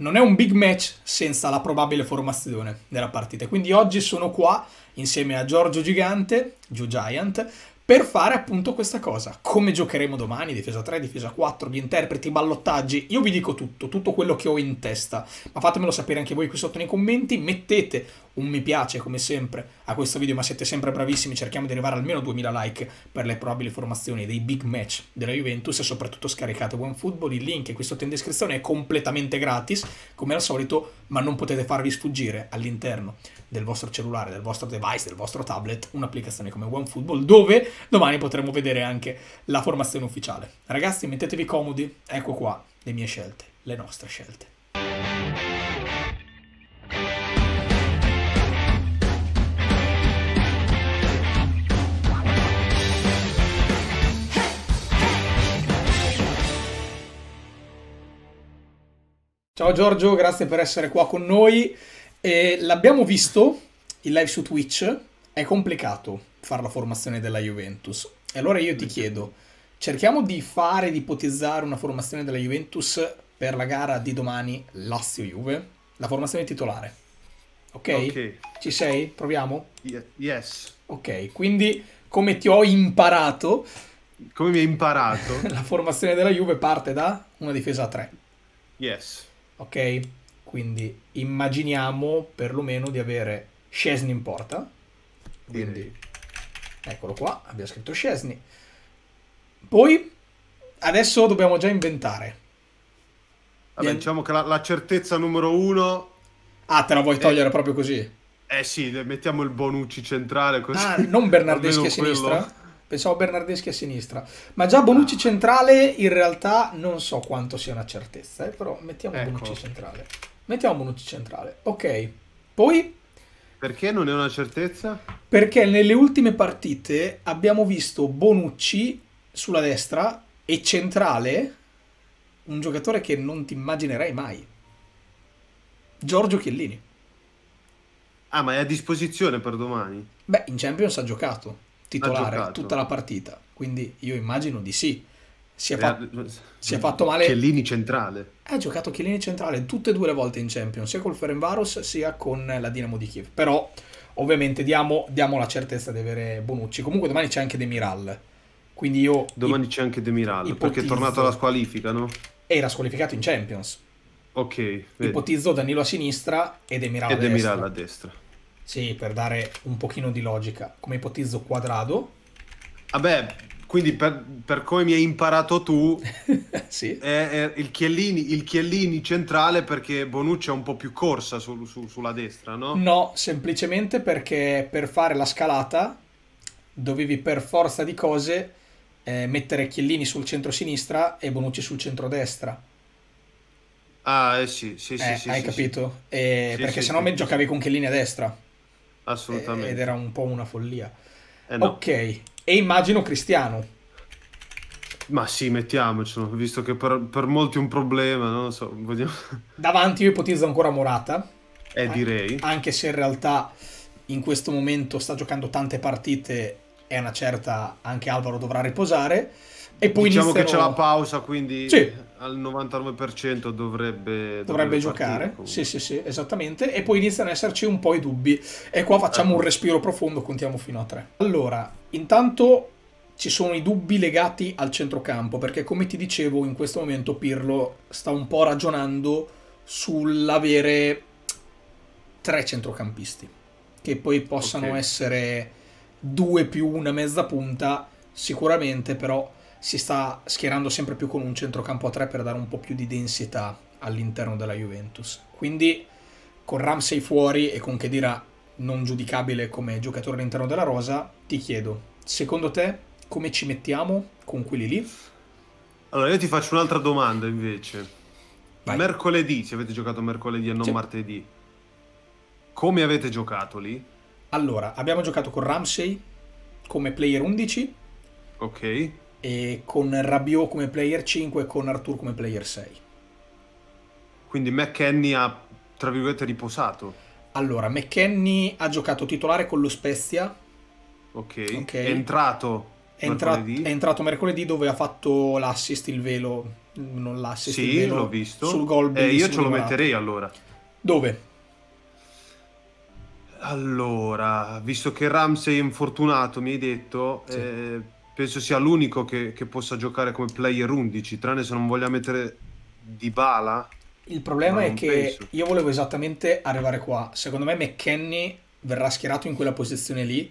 non è un big match senza la probabile formazione della partita. Quindi oggi sono qua insieme a Giorgio Gigante, Gio Giant, per fare appunto questa cosa. Come giocheremo domani, difesa 3, difesa 4, gli interpreti, ballottaggi, io vi dico tutto, tutto quello che ho in testa, ma fatemelo sapere anche voi qui sotto nei commenti, mettete un mi piace come sempre a questo video, ma siete sempre bravissimi, cerchiamo di arrivare almeno a 2000 like per le probabili formazioni dei big match della Juventus e soprattutto scaricate OneFootball, il link è qui sotto in descrizione, è completamente gratis come al solito, ma non potete farvi sfuggire all'interno del vostro cellulare, del vostro device, del vostro tablet, un'applicazione come OneFootball dove domani potremo vedere anche la formazione ufficiale. Ragazzi mettetevi comodi, ecco qua le mie scelte, le nostre scelte. Ciao Giorgio, grazie per essere qua con noi. Eh, l'abbiamo visto, il live su Twitch, è complicato fare la formazione della Juventus. E allora io ti chiedo, cerchiamo di fare, di ipotizzare una formazione della Juventus per la gara di domani Lazio-Juve, la formazione titolare. Okay? ok? Ci sei? Proviamo? yes. Ok, quindi come ti ho imparato... Come mi hai imparato? la formazione della Juve parte da una difesa a tre. Yes ok? Quindi immaginiamo perlomeno di avere Scesni in porta, quindi eccolo qua, abbiamo scritto Scesni. Poi adesso dobbiamo già inventare. Vabbè, diciamo che la, la, certezza numero uno... Ah, te la vuoi è... togliere proprio così? Eh sì, mettiamo il Bonucci centrale così. Ah, non Bernardeschi a sinistra? Pensavo Bernardeschi a sinistra, ma già Bonucci centrale in realtà non so quanto sia una certezza, eh, però mettiamo ecco. Bonucci centrale. Mettiamo Bonucci centrale. Ok. Poi perché non è una certezza? Perché nelle ultime partite abbiamo visto Bonucci sulla destra e centrale un giocatore che non ti immaginerai mai. Giorgio Chiellini. Ah, ma è a disposizione per domani? Beh, in Champions ha giocato titolare tutta la partita. Quindi io immagino di sì. Si è, eh, fa- eh, eh, si è fatto male. Chiellini centrale. Ha giocato Chiellini centrale tutte e due le volte in Champions, sia col Ferenvaros sia con la Dinamo di Kiev. Però ovviamente diamo, diamo la certezza di avere Bonucci. Comunque domani c'è anche Demiral. Quindi io domani ip- c'è anche Demiral ipotizzo... perché è tornato alla squalifica, no? Era squalificato in Champions. Ok. Vedi. Ipotizzo Danilo a sinistra e Demiral, e a, destra. a destra. Sì, per dare un pochino di logica. Come ipotizzo quadrado. Vabbè, quindi per, per come mi hai imparato tu, sì. è, è il, Chiellini, il, Chiellini, centrale perché Bonucci è un po' più corsa su, su, sulla destra, no? No, semplicemente perché per fare la scalata dovevi per forza di cose eh, mettere Chiellini sul centro-sinistra e Bonucci sul centro-destra. Ah, eh sì, sì, eh, sì. hai sì, capito? Sì. perché sì, sennò sì, me giocavi con Chiellini a destra. Assolutamente. Ed era un po' una follia. Eh no. Ok, e immagino Cristiano. Ma sì, mettiamocelo, visto che per, per molti è un problema, non lo so. Vogliamo... Davanti io ipotizzo ancora Morata. Eh, direi. Anche se in realtà in questo momento sta giocando tante partite è una certa anche Alvaro dovrà riposare. E poi diciamo iniziano... che c'è la pausa, quindi... Sì al 99% dovrebbe, dovrebbe, dovrebbe giocare. Partire, sì, sì, sì, esattamente. E poi iniziano ad esserci un po' i dubbi. E qua facciamo un respiro profondo, contiamo fino a tre. Allora, intanto ci sono i dubbi legati al centrocampo, perché come ti dicevo, in questo momento Pirlo sta un po' ragionando sull'avere tre centrocampisti, che poi possano okay. essere due più una mezza punta, sicuramente però si sta schierando sempre più con un centrocampo a tre per dare un po' più di densità all'interno della Juventus. Quindi con Ramsey fuori e con Kedira non giudicabile come giocatore all'interno della rosa, ti chiedo, secondo te come ci mettiamo con quelli lì? Allora io ti faccio un'altra domanda invece. Vai. Mercoledì, se avete giocato mercoledì e non sì. martedì, come avete giocato lì? Allora, abbiamo giocato con Ramsey come player 11. Ok e con Rabiot come player 5 e con Artur come player 6. Quindi McKenny ha, tra virgolette, riposato. Allora, McKenny ha giocato titolare con lo Spezia. Ok, okay. è entrato. È, entra- mercoledì. è entrato mercoledì dove ha fatto l'assist, il velo, non l'assist, sì, il velo l'ho visto. sul gol. Eh, io ce lo metterei allora. Dove? Allora, visto che Ramsey è infortunato, mi hai detto, sì. eh, penso sia l'unico che, che, possa giocare come player 11, tranne se non voglia mettere di bala. Il problema è che penso. io volevo esattamente arrivare qua. Secondo me McKenny verrà schierato in quella posizione lì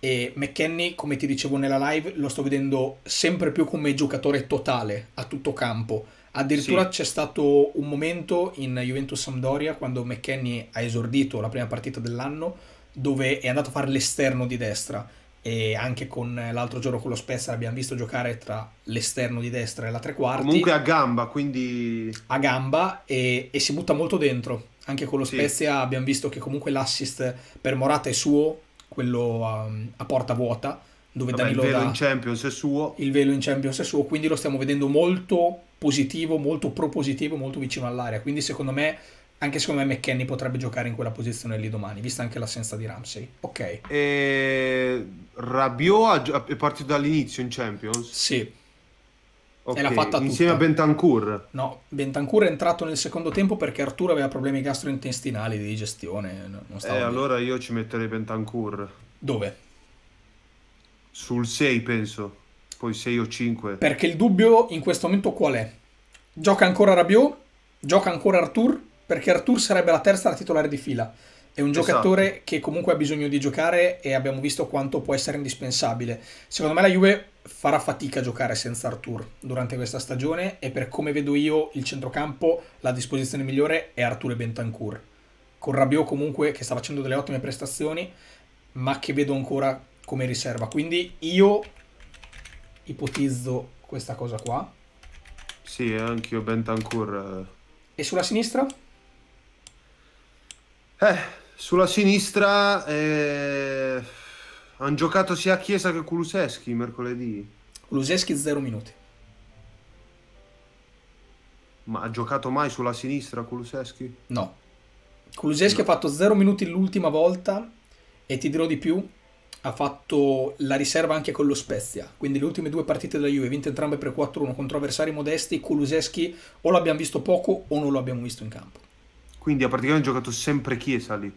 e McKenny, come ti dicevo nella live, lo sto vedendo sempre più come giocatore totale a tutto campo. Addirittura sì. c'è stato un momento in Juventus Sampdoria quando McKenny ha esordito la prima partita dell'anno dove è andato a fare l'esterno di destra e anche con l'altro giorno con lo Spezia l'abbiamo visto giocare tra l'esterno di destra e la tre quarti. Comunque a gamba, quindi... A gamba e, e si butta molto dentro. Anche con lo Spezia abbiamo visto che comunque l'assist per Morata è suo, quello a, um, a porta vuota, dove Vabbè, Danilo... Il velo in Champions è suo. Il velo in Champions è suo, quindi lo stiamo vedendo molto positivo, molto propositivo, molto vicino all'area. Quindi secondo me anche secondo me McKenny potrebbe giocare in quella posizione lì domani, vista anche l'assenza di Ramsey. Ok. E... Rabiot è partito dall'inizio in Champions? Sì. Okay. E l'ha fatta Insieme a Bentancur? No, Bentancur è entrato nel secondo tempo perché Arturo aveva problemi gastrointestinali di digestione. eh, lì. allora io ci metterei Bentancur. Dove? Sul 6 penso, poi 6 o 5. Perché il dubbio in questo momento qual è? Gioca ancora Rabiot? Gioca ancora Artur? perché Artur sarebbe la terza la titolare di fila. È un esatto. giocatore esatto. che comunque ha bisogno di giocare e abbiamo visto quanto può essere indispensabile. Secondo me la Juve farà fatica a giocare senza Artur durante questa stagione e per come vedo io il centrocampo la disposizione migliore è Artur e Bentancur. Con Rabiot comunque che sta facendo delle ottime prestazioni ma che vedo ancora come riserva. Quindi io ipotizzo questa cosa qua. Sì, anch'io io Bentancur. Eh. E sulla sinistra? Eh, sulla sinistra eh, hanno giocato sia Chiesa che Kuluseschi mercoledì. Kuluseschi 0 minuti. Ma ha giocato mai sulla sinistra Kuluseschi? No. Kuluseschi no. ha fatto 0 minuti l'ultima volta e ti dirò di più, ha fatto la riserva anche con lo Spezia, quindi le ultime due partite della Juve vinte entrambe per 4-1 contro avversari modesti, Kuluseschi o l'abbiamo visto poco o non lo abbiamo visto in campo. Quindi ha praticamente giocato sempre Chiesa lì.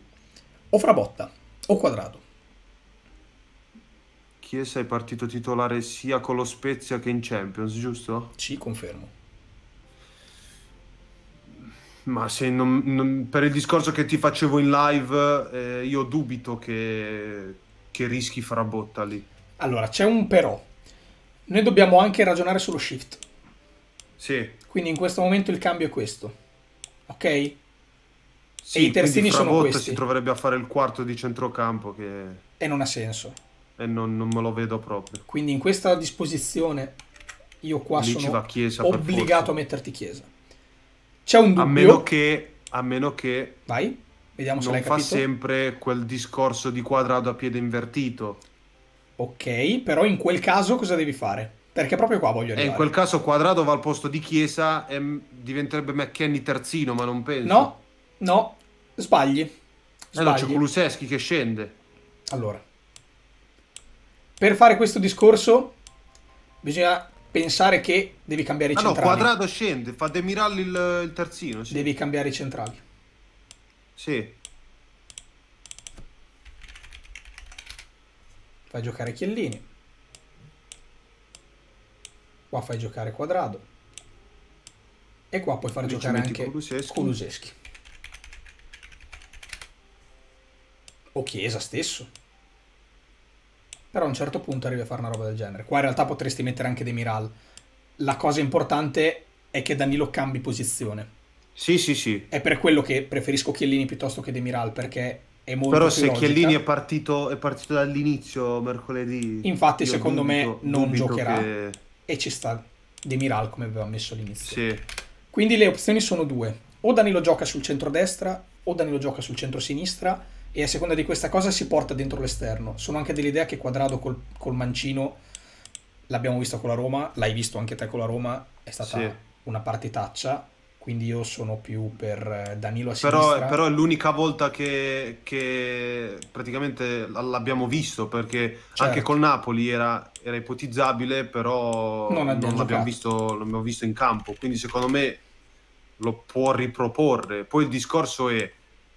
O Frabotta, o Quadrato. Chiesa è partito titolare sia con lo Spezia che in Champions, giusto? Sì, confermo. Ma non, non, per il discorso che ti facevo in live, eh, io dubito che, che rischi Frabotta lì. Allora, c'è un però. Noi dobbiamo anche ragionare sullo shift. Sì. Quindi in questo momento il cambio è questo. Ok? Sì, e i terzini sono questi. si troverebbe a fare il quarto di centrocampo che... E non ha senso. E non, non me lo vedo proprio. Quindi in questa disposizione io qua Lì sono obbligato a metterti chiesa. C'è un dubbio. A meno che... A meno che Vai, vediamo se non l'hai capito. fa sempre quel discorso di quadrato a piede invertito. Ok, però in quel caso cosa devi fare? Perché proprio qua voglio arrivare. E in quel caso quadrato va al posto di Chiesa e diventerebbe McKenny terzino, ma non penso. No, No, sbagli. Eh, sbagli. Allora c'è Kuluseschi che scende. Allora, per fare questo discorso bisogna pensare che devi cambiare i ah centrali. No, quadrato scende, fa Demiral il, il terzino. Sì. Devi cambiare i centrali. Sì. Fai giocare Chiellini. Qua fai giocare Quadrado. E qua puoi far giocare anche Kuluseschi. Kuluseschi. o Chiesa stesso. Però a un certo punto arrivi a fare una roba del genere. Qua in realtà potresti mettere anche dei Miral. La cosa importante è che Danilo cambi posizione. Sì, sì, sì. È per quello che preferisco Chiellini piuttosto che De Miral, perché è molto Però se logica. Chiellini è partito, è partito dall'inizio mercoledì... Infatti, secondo dubito, me, non giocherà. Che... E ci sta De Miral come aveva messo all'inizio. Sì. Quindi le opzioni sono due. O Danilo gioca sul centro-destra, o Danilo gioca sul centro-sinistra, e a seconda di questa cosa si porta dentro l'esterno. Sono anche dell'idea che Quadrado col, col mancino, l'abbiamo visto con la Roma, l'hai visto anche te con la Roma, è stata sì. una partitaccia, quindi io sono più per eh, Danilo a però, sinistra. Però è l'unica volta che, che praticamente l'abbiamo visto, perché certo. anche col Napoli era, era ipotizzabile, però non, non l'abbiamo visto, visto in campo, quindi secondo me lo può riproporre. Poi il discorso è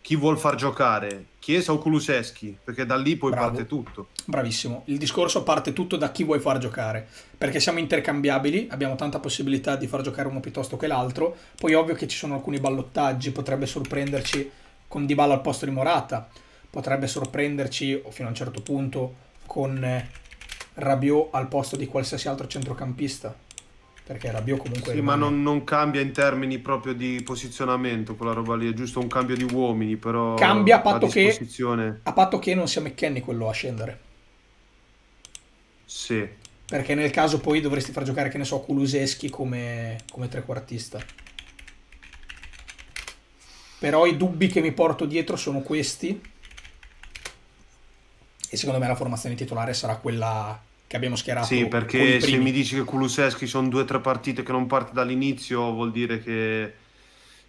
chi vuol far giocare, Chiesa o Kuluseschi, perché da lì poi Bravo. parte tutto. Bravissimo, il discorso parte tutto da chi vuoi far giocare, perché siamo intercambiabili, abbiamo tanta possibilità di far giocare uno piuttosto che l'altro, poi ovvio che ci sono alcuni ballottaggi, potrebbe sorprenderci con Di Ballo al posto di Morata, potrebbe sorprenderci fino a un certo punto con eh, Rabiot al posto di qualsiasi altro centrocampista, perché Rabiot comunque... Sì, rimane... ma non, non, cambia in termini proprio di posizionamento quella roba lì, è giusto un cambio di uomini, però... Cambia a patto, a che, a patto che non sia McKenny quello a scendere. Sì. Perché nel caso poi dovresti far giocare, che ne so, Kuluseschi come, come trequartista. Però i dubbi che mi porto dietro sono questi. E secondo me la formazione titolare sarà quella che abbiamo schierato. Sì, perché se mi dici che Kuluseschi sono due o tre partite che non parte dall'inizio, vuol dire che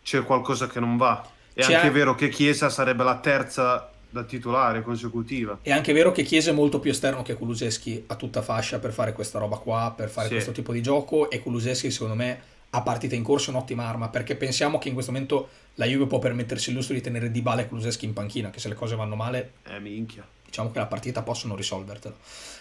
c'è qualcosa che non va. È c'è anche vero che Chiesa sarebbe la terza da titolare consecutiva. È anche vero che Chiesa è molto più esterno che Kuluseschi a tutta fascia per fare questa roba qua, per fare sì. questo tipo di gioco e Kuluseschi secondo me a partita in corso è un'ottima arma perché pensiamo che in questo momento la Juve può permettersi il lusso di tenere Di e Kuluseschi in panchina, che se le cose vanno male... Eh minchia. Diciamo che la partita possono risolvertelo.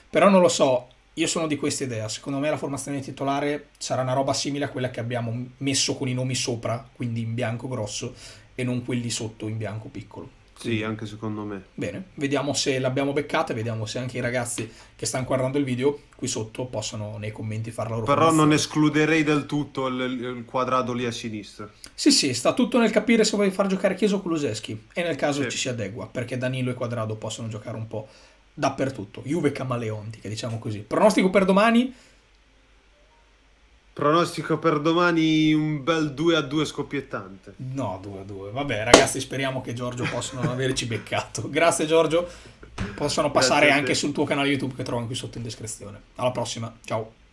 Però non lo so, io sono di questa idea, secondo me la formazione titolare sarà una roba simile a quella che abbiamo messo con i nomi sopra, quindi in bianco grosso, e non quelli sotto in bianco piccolo. Sì, anche secondo me. Bene, vediamo se l'abbiamo beccata e vediamo se anche i ragazzi che stanno guardando il video qui sotto possono nei commenti far la loro Però non escluderei del tutto il, il, quadrato lì a sinistra. Sì, sì, sta tutto nel capire se vuoi far giocare Chieso o Kuluseschi e nel caso sì. ci si adegua perché Danilo e Quadrado possono giocare un po' dappertutto. Juve camaleontica, diciamo così. Pronostico per domani? Pronostico per domani un bel 2 a 2 scoppiettante. No, 2 a 2. Vabbè, ragazzi, speriamo che Giorgio possa non averci beccato. Grazie, Giorgio. Possono passare anche sul tuo canale YouTube che trovano qui sotto in descrizione. Alla prossima, ciao.